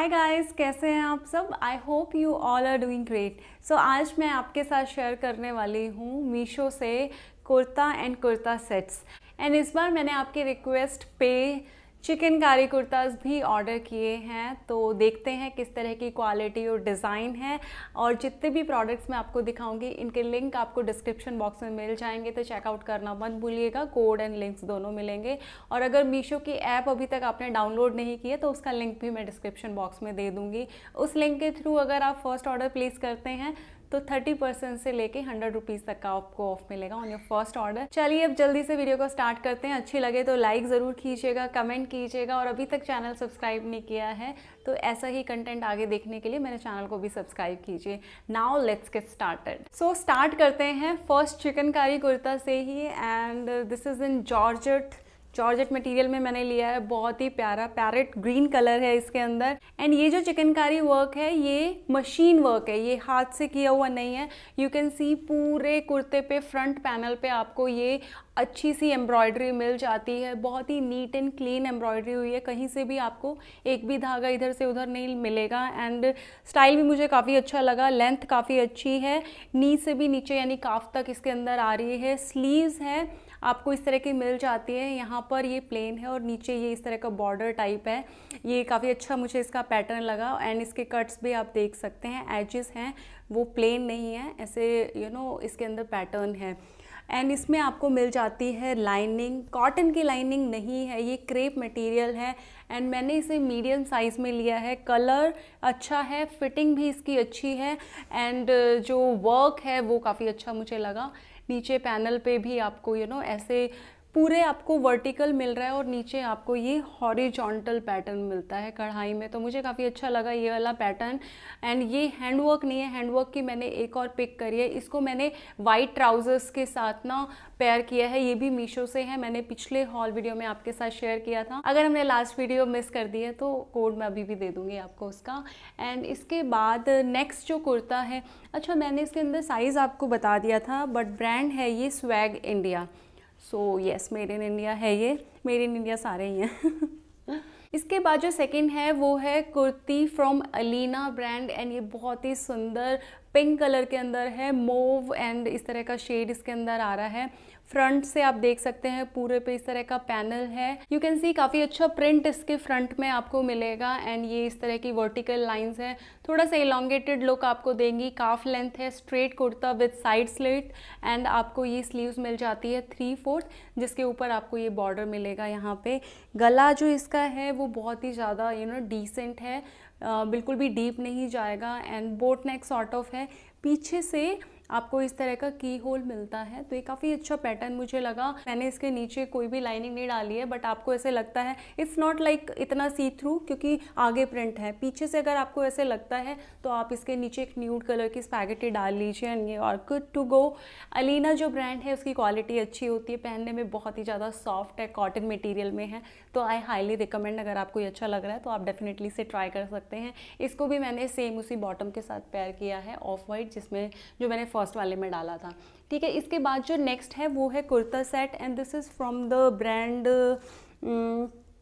hi guys कैसे हैं आप सब I hope you all are doing great so आज मैं आपके साथ शेयर करने वाली हूँ मीशो से kurta and kurta sets and इस बार मैंने आपकी रिक्वेस्ट पे चिकनकारी कुर्ताज़ भी ऑर्डर किए हैं तो देखते हैं किस तरह की क्वालिटी और डिज़ाइन है और जितने भी प्रोडक्ट्स मैं आपको दिखाऊंगी इनके लिंक आपको डिस्क्रिप्शन बॉक्स में मिल जाएंगे तो चेकआउट करना मत भूलिएगा कोड एंड लिंक्स दोनों मिलेंगे और अगर मीशो की ऐप अभी तक आपने डाउनलोड नहीं की है तो उसका लिंक भी मैं डिस्क्रिप्शन बॉक्स में दे दूँगी उस लिंक के थ्रू अगर आप फर्स्ट ऑर्डर प्लेस करते हैं तो थर्टी परसेंट से लेके हंड्रेड रुपीज़ तक का आपको ऑफ मिलेगा ऑन योर फर्स्ट ऑर्डर चलिए अब जल्दी से वीडियो को स्टार्ट करते हैं अच्छी लगे तो लाइक ज़रूर कीजिएगा कमेंट कीजिएगा और अभी तक चैनल सब्सक्राइब नहीं किया है तो ऐसा ही कंटेंट आगे देखने के लिए मेरे चैनल को भी सब्सक्राइब कीजिए now let's get started so start करते हैं फर्स्ट चिकनकारी कुर्ता से ही and this is in georgette georgette material में मैंने लिया है बहुत ही प्यारा पैरेट ग्रीन कलर है इसके अंदर एंड ये जो चिकनकारी वर्क है ये मशीन वर्क है ये हाथ से किया हुआ नहीं है यू कैन सी पूरे कुर्ते पे फ्रंट पैनल पे आपको ये अच्छी सी एम्ब्रॉयडरी मिल जाती है बहुत ही नीट एंड क्लीन एम्ब्रॉयडरी हुई है कहीं से भी आपको एक भी धागा इधर से उधर नहीं मिलेगा एंड स्टाइल भी मुझे काफ़ी अच्छा लगा लेंथ काफ़ी अच्छी है नी से भी नीचे यानी काफ तक इसके अंदर आ रही है स्लीव्स है आपको इस तरह की मिल जाती है यहाँ पर ये प्लेन है और नीचे ये इस तरह का बॉर्डर टाइप है ये काफ़ी अच्छा मुझे इसका पैटर्न लगा एंड इसके कट्स भी आप देख सकते हैं एजेस हैं वो प्लेन नहीं है ऐसे यू you नो know, इसके अंदर पैटर्न है एंड इसमें आपको मिल जाती है लाइनिंग कॉटन की लाइनिंग नहीं है ये क्रेप मटेरियल है एंड मैंने इसे मीडियम साइज़ में लिया है कलर अच्छा है फिटिंग भी इसकी अच्छी है एंड uh, जो वर्क है वो काफ़ी अच्छा मुझे लगा नीचे पैनल पे भी आपको यू you नो know, ऐसे पूरे आपको वर्टिकल मिल रहा है और नीचे आपको ये हॉरिजॉन्टल पैटर्न मिलता है कढ़ाई में तो मुझे काफ़ी अच्छा लगा ये वाला पैटर्न एंड ये हैंडवर्क नहीं है हैंडवर्क की मैंने एक और पिक करी है इसको मैंने वाइट ट्राउज़र्स के साथ ना पेयर किया है ये भी मीशो से है मैंने पिछले हॉल वीडियो में आपके साथ शेयर किया था अगर हमने लास्ट वीडियो मिस कर दी है तो कोड मैं अभी भी दे दूँगी आपको उसका एंड इसके बाद नेक्स्ट जो कुर्ता है अच्छा मैंने इसके अंदर साइज़ आपको बता दिया था बट ब्रांड है ये Swag India so yes made in India है ये मेड इन इंडिया सारे ही हैं इसके बाद जो सेकंड है वो है kurti from Alina brand and ये बहुत ही सुंदर पिंक कलर के अंदर है मोव एंड इस तरह का शेड इसके अंदर आ रहा है फ्रंट से आप देख सकते हैं पूरे पे इस तरह का पैनल है यू कैन सी काफ़ी अच्छा प्रिंट इसके फ्रंट में आपको मिलेगा एंड ये इस तरह की वर्टिकल लाइंस है थोड़ा सा इलांगेटेड लुक आपको देंगी काफ लेंथ है straight kurta with side slit and आपको ये स्लीव्स मिल जाती है थ्री फोर्थ जिसके ऊपर आपको ये बॉर्डर मिलेगा यहाँ पे गला जो इसका है वो बहुत ही ज़्यादा यू नो डिसेंट है बिल्कुल भी डीप नहीं जाएगा and boat neck sort of है पीछे से आपको इस तरह का की होल मिलता है तो ये काफ़ी अच्छा पैटर्न मुझे लगा मैंने इसके नीचे कोई भी लाइनिंग नहीं डाली है बट आपको ऐसे लगता है इट्स नॉट लाइक इतना सी थ्रू क्योंकि आगे प्रिंट है पीछे से अगर आपको ऐसे लगता है तो आप इसके नीचे एक न्यूड कलर की स्पैगेटी डाल लीजिए एंड ये और गुड टू गो अलीना जो ब्रांड है उसकी क्वालिटी अच्छी होती है पहनने में बहुत ही ज़्यादा सॉफ्ट है कॉटन मटेरियल में है तो आई हाईली रिकमेंड अगर आपको ये अच्छा लग रहा है तो आप डेफिनेटली इसे ट्राई कर सकते हैं इसको भी मैंने सेम उसी बॉटम के साथ पेयर किया है ऑफ वाइट जिसमें जो मैंने फर्स्ट वाले में डाला था ठीक है इसके बाद जो नेक्स्ट है वो है kurta set and this is from the brand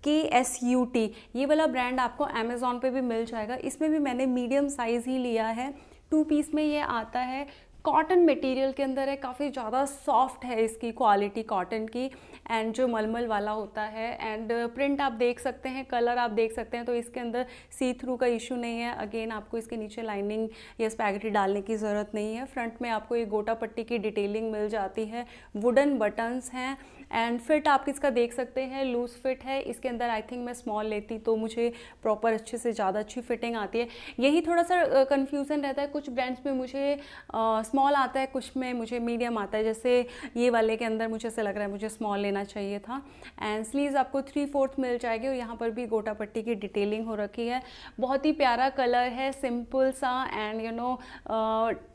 K S U T ये वाला ब्रांड आपको अमेज़ोन पे भी मिल जाएगा इसमें भी मैंने मीडियम साइज़ ही लिया है टू पीस में ये आता है कॉटन मटेरियल के अंदर है काफ़ी ज़्यादा सॉफ्ट है इसकी क्वालिटी कॉटन की एंड जो मलमल वाला होता है एंड प्रिंट आप देख सकते हैं कलर आप देख सकते हैं तो इसके अंदर सी थ्रू का इशू नहीं है अगेन आपको इसके नीचे लाइनिंग या स्पैगेटी डालने की ज़रूरत नहीं है फ्रंट में आपको ये गोटा पट्टी की डिटेलिंग मिल जाती है वुडन बटन्स हैं एंड फिट आप इसका देख सकते हैं लूज़ फिट है इसके अंदर आई थिंक मैं स्मॉल लेती तो मुझे प्रॉपर अच्छे से ज़्यादा अच्छी फिटिंग आती है यही थोड़ा सा कन्फ्यूज़न रहता है कुछ ब्रांड्स में मुझे स्मॉल आता है कुछ में मुझे मीडियम आता है जैसे ये वाले के अंदर मुझे ऐसा लग रहा है मुझे स्मॉल लेना चाहिए था एंड स्लीव आपको थ्री फोर्थ मिल जाएगी और यहाँ पर भी गोटा पट्टी की डिटेलिंग हो रखी है बहुत ही प्यारा कलर है सिंपल सा एंड यू नो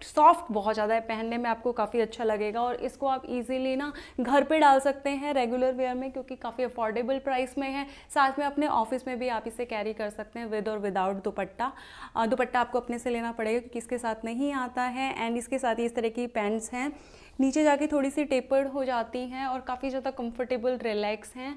सॉफ्ट बहुत ज़्यादा है पहनने में आपको काफ़ी अच्छा लगेगा और इसको आप इजीली ना घर पे डाल सकते सकते हैं रेगुलर वेयर में क्योंकि काफ़ी अफोर्डेबल प्राइस में है साथ में अपने ऑफिस में भी आप इसे कैरी कर सकते हैं विद और विदाउट दुपट्टा दुपट्टा आपको अपने से लेना पड़ेगा क्योंकि इसके साथ नहीं आता है एंड इसके साथ ही इस तरह की पैंट्स हैं नीचे जाके थोड़ी सी टेपर्ड हो जाती हैं और काफ़ी ज़्यादा कंफर्टेबल रिलैक्स हैं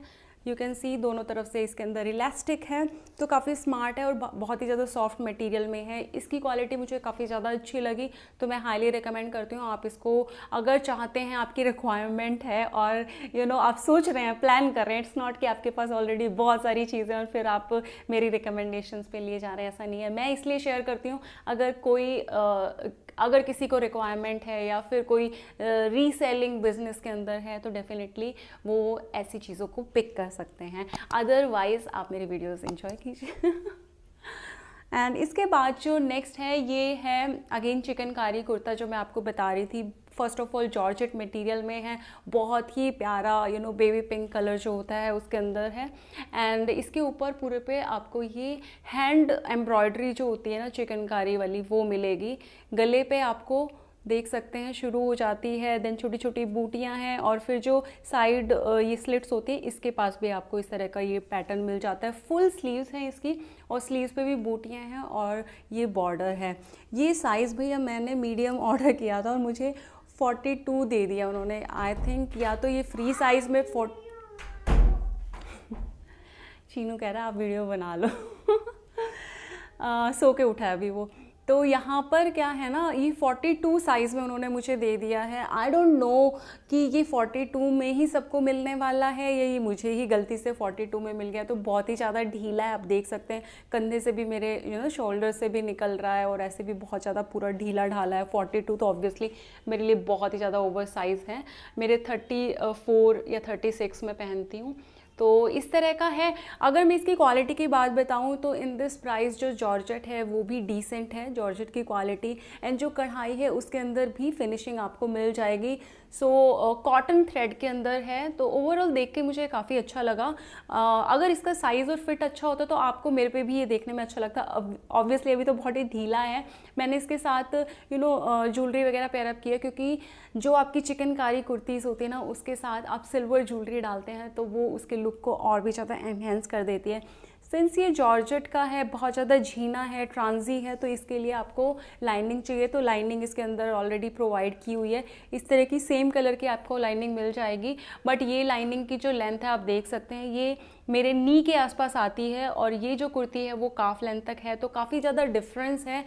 यू कैन सी दोनों तरफ से इसके अंदर इलास्टिक है तो काफ़ी स्मार्ट है और बहुत ही ज़्यादा सॉफ्ट मटेरियल में है इसकी क्वालिटी मुझे काफ़ी ज़्यादा अच्छी लगी तो मैं हाईली रिकमेंड करती हूँ आप इसको अगर चाहते हैं आपकी रिक्वायरमेंट है और यू you नो know, आप सोच रहे हैं प्लान कर रहे हैं इट्स नॉट कि आपके पास ऑलरेडी बहुत सारी चीज़ें और फिर आप मेरी रिकमेंडेशन पे लिए जा रहे हैं ऐसा नहीं है मैं इसलिए शेयर करती हूँ अगर कोई uh, अगर किसी को रिक्वायरमेंट है या फिर कोई रीसेलिंग बिजनेस के अंदर है तो डेफिनेटली वो ऐसी चीज़ों को पिक कर सकते हैं अदरवाइज़ आप मेरे वीडियोज़ इंजॉय कीजिए एंड इसके बाद जो नेक्स्ट है ये है अगेन चिकनकारी कुर्ता जो मैं आपको बता रही थी first of all georgette material में है बहुत ही प्यारा you know baby pink colour जो होता है उसके अंदर है एंड इसके ऊपर पूरे पे आपको ये हैंड एम्ब्रॉयडरी जो होती है ना चिकनकारी वाली वो मिलेगी गले पे आपको देख सकते हैं शुरू हो जाती है देन छोटी छोटी बूटियां हैं और फिर जो साइड ये स्लिट्स होती हैं इसके पास भी आपको इस तरह का ये पैटर्न मिल जाता है फुल स्लीव्स हैं इसकी और स्लीव्स पे भी बूटियां हैं और ये बॉर्डर है ये साइज़ भैया मैंने मीडियम ऑर्डर किया था और मुझे फोर्टी टू दे दिया उन्होंने आई थिंक या तो ये फ्री साइज़ में फोर चीनू कह रहा आप वीडियो बना लो आ, सो के उठा अभी वो तो यहाँ पर क्या है ना ये 42 साइज़ में उन्होंने मुझे दे दिया है आई डोंट नो कि ये 42 में ही सबको मिलने वाला है या ये मुझे ही गलती से 42 में मिल गया तो बहुत ही ज़्यादा ढीला है आप देख सकते हैं कंधे से भी मेरे यू नो शोल्डर से भी निकल रहा है और ऐसे भी बहुत ज़्यादा पूरा ढीला ढाला है फोर्टी तो ऑब्वियसली मेरे लिए बहुत ही ज़्यादा ओवर साइज़ है मेरे थर्टी या थर्टी में पहनती हूँ तो इस तरह का है अगर मैं इसकी क्वालिटी की बात बताऊँ तो इन दिस प्राइस जो जॉर्जेट है वो भी डिसेंट है जॉर्जेट की क्वालिटी एंड जो कढ़ाई है उसके अंदर भी फिनिशिंग आपको मिल जाएगी सो कॉटन थ्रेड के अंदर है तो ओवरऑल देख के मुझे काफ़ी अच्छा लगा uh, अगर इसका साइज़ और फिट अच्छा होता तो आपको मेरे पे भी ये देखने में अच्छा लगता ऑब्वियसली अभी तो बहुत ही ढीला है मैंने इसके साथ यू नो ज्वेलरी वगैरह पेयरअप किया क्योंकि जो आपकी चिकनकारी कुर्तीज़ होती है ना उसके साथ आप सिल्वर ज्वेलरी डालते हैं तो वो उसके लुक को और भी ज़्यादा एनहेंस कर देती है सिंस ये जॉर्जेट का है बहुत ज़्यादा झीना है ट्रांजी है तो इसके लिए आपको लाइनिंग चाहिए तो लाइनिंग इसके अंदर ऑलरेडी प्रोवाइड की हुई है इस तरह की सेम कलर की आपको लाइनिंग मिल जाएगी बट ये लाइनिंग की जो लेंथ है आप देख सकते हैं ये मेरे नी के आसपास आती है और ये जो कुर्ती है वो काफ लेंथ तक है तो काफ़ी ज़्यादा डिफरेंस है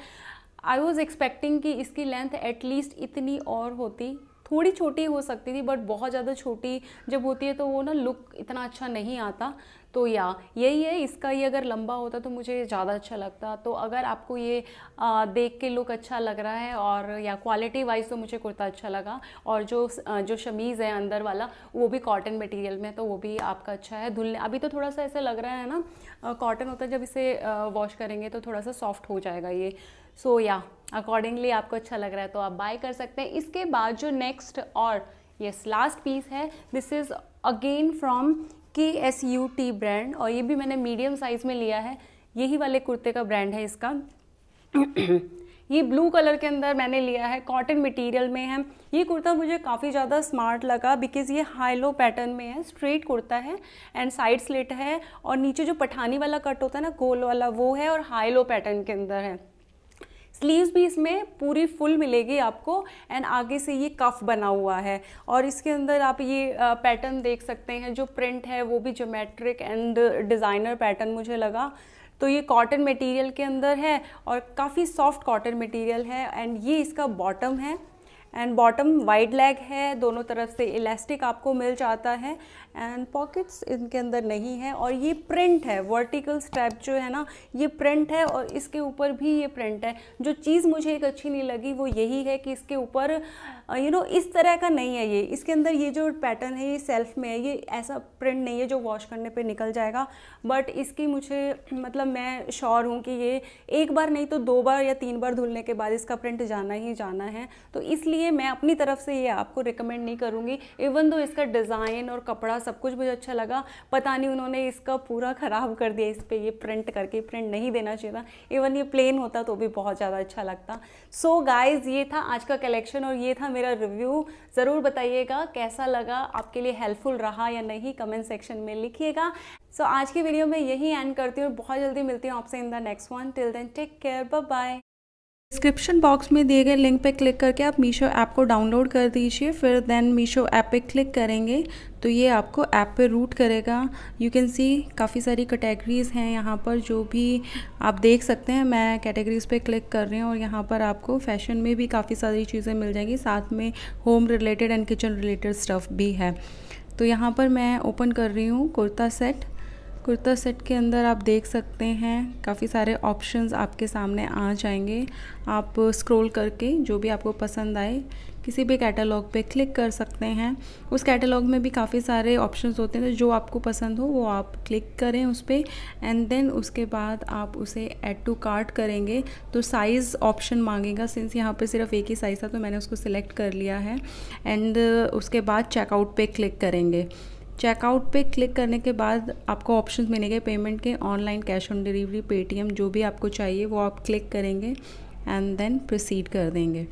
आई वॉज़ एक्सपेक्टिंग कि इसकी लेंथ एटलीस्ट इतनी और होती थोड़ी छोटी हो सकती थी बट बहुत ज़्यादा छोटी जब होती है तो वो ना लुक इतना अच्छा नहीं आता तो या यही है इसका ये अगर लंबा होता तो मुझे ज़्यादा अच्छा लगता तो अगर आपको ये आ, देख के लुक अच्छा लग रहा है और या क्वालिटी वाइज तो मुझे कुर्ता अच्छा लगा और जो जो शमीज़ है अंदर वाला वो भी कॉटन मटेरियल में तो वो भी आपका अच्छा है धुलने अभी तो थोड़ा सा ऐसा लग रहा है ना कॉटन होता है जब इसे वॉश करेंगे तो थोड़ा सा सॉफ्ट हो जाएगा ये सो so, या अकॉर्डिंगली आपको अच्छा लग रहा है तो आप बाय कर सकते हैं इसके बाद जो नेक्स्ट और यस लास्ट पीस है this is again from K S U T brand और ये भी मैंने मीडियम साइज़ में लिया है यही वाले कुर्ते का ब्रांड है इसका ये ब्लू कलर के अंदर मैंने लिया है कॉटन मटेरियल में है ये कुर्ता मुझे काफ़ी ज़्यादा स्मार्ट लगा बिकॉज़ ये हाई लो पैटर्न में है स्ट्रेट कुर्ता है एंड साइड स्लिट है और नीचे जो पठानी वाला कट होता है ना गोल वाला वो है और हाई लो पैटर्न के अंदर है स्लीव्स भी इसमें पूरी फुल मिलेगी आपको एंड आगे से ये कफ बना हुआ है और इसके अंदर आप ये पैटर्न देख सकते हैं जो प्रिंट है वो भी जोमेट्रिक एंड डिज़ाइनर पैटर्न मुझे लगा तो ये कॉटन मटेरियल के अंदर है और काफ़ी सॉफ्ट कॉटन मटेरियल है एंड ये इसका बॉटम है एंड बॉटम वाइड लेग है दोनों तरफ से इलास्टिक आपको मिल जाता है एंड पॉकेट्स इनके अंदर नहीं है और ये प्रिंट है वर्टिकल स्ट्रैप जो है ना ये प्रिंट है और इसके ऊपर भी ये प्रिंट है जो चीज़ मुझे एक अच्छी नहीं लगी वो यही है कि इसके ऊपर यू नो इस तरह का नहीं है ये इसके अंदर ये जो पैटर्न है ये सेल्फ में है ये ऐसा प्रिंट नहीं है जो वॉश करने पर निकल जाएगा बट इसकी मुझे मतलब मैं श्योर हूँ कि ये एक बार नहीं तो दो बार या तीन बार धुलने के बाद इसका प्रिंट जाना ही जाना है तो इसलिए इसलिए मैं अपनी तरफ से ये आपको रिकमेंड नहीं करूँगी इवन दो इसका डिज़ाइन और कपड़ा सब कुछ मुझे अच्छा लगा पता नहीं उन्होंने इसका पूरा ख़राब कर दिया इस पर ये प्रिंट करके प्रिंट नहीं देना चाहिए था इवन ये प्लेन होता तो भी बहुत ज़्यादा अच्छा लगता सो so गाइज़ ये था आज का कलेक्शन और ये था मेरा रिव्यू ज़रूर बताइएगा कैसा लगा आपके लिए हेल्पफुल रहा या नहीं कमेंट सेक्शन में लिखिएगा सो so, आज की वीडियो में यही एंड करती हूँ बहुत जल्दी मिलती हूँ आपसे in the next one till then take care bye description box में दिए गए लिंक पे क्लिक करके आप मीशो ऐप को डाउनलोड कर दीजिए फिर देन मीशो ऐप पे क्लिक करेंगे तो ये आपको ऐप पे रूट करेगा यू कैन सी काफ़ी सारी कैटेगरीज़ हैं यहाँ पर जो भी आप देख सकते हैं मैं कैटेगरीज़ पे क्लिक कर रही हूँ और यहाँ पर आपको फैशन में भी काफ़ी सारी चीज़ें मिल जाएंगी साथ में home related and kitchen related stuff भी है तो यहाँ पर मैं ओपन कर रही हूँ कुर्ता सेट कुर्ता सेट के अंदर आप देख सकते हैं काफ़ी सारे ऑप्शंस आपके सामने आ जाएंगे आप स्क्रॉल करके जो भी आपको पसंद आए किसी भी कैटलॉग पे क्लिक कर सकते हैं उस कैटलॉग में भी काफ़ी सारे ऑप्शंस होते हैं तो जो आपको पसंद हो वो आप क्लिक करें उस पर एंड देन उसके बाद आप उसे ऐड टू कार्ट करेंगे तो साइज़ ऑप्शन मांगेगा सिंस यहाँ पे सिर्फ एक ही साइज़ था तो मैंने उसको सिलेक्ट कर लिया है एंड उसके बाद चेकआउट पे क्लिक करेंगे चेकआउट पे क्लिक करने के बाद आपको ऑप्शन मिलेंगे पेमेंट के online cash on delivery Paytm जो भी आपको चाहिए वो आप क्लिक करेंगे एंड देन प्रोसीड कर देंगे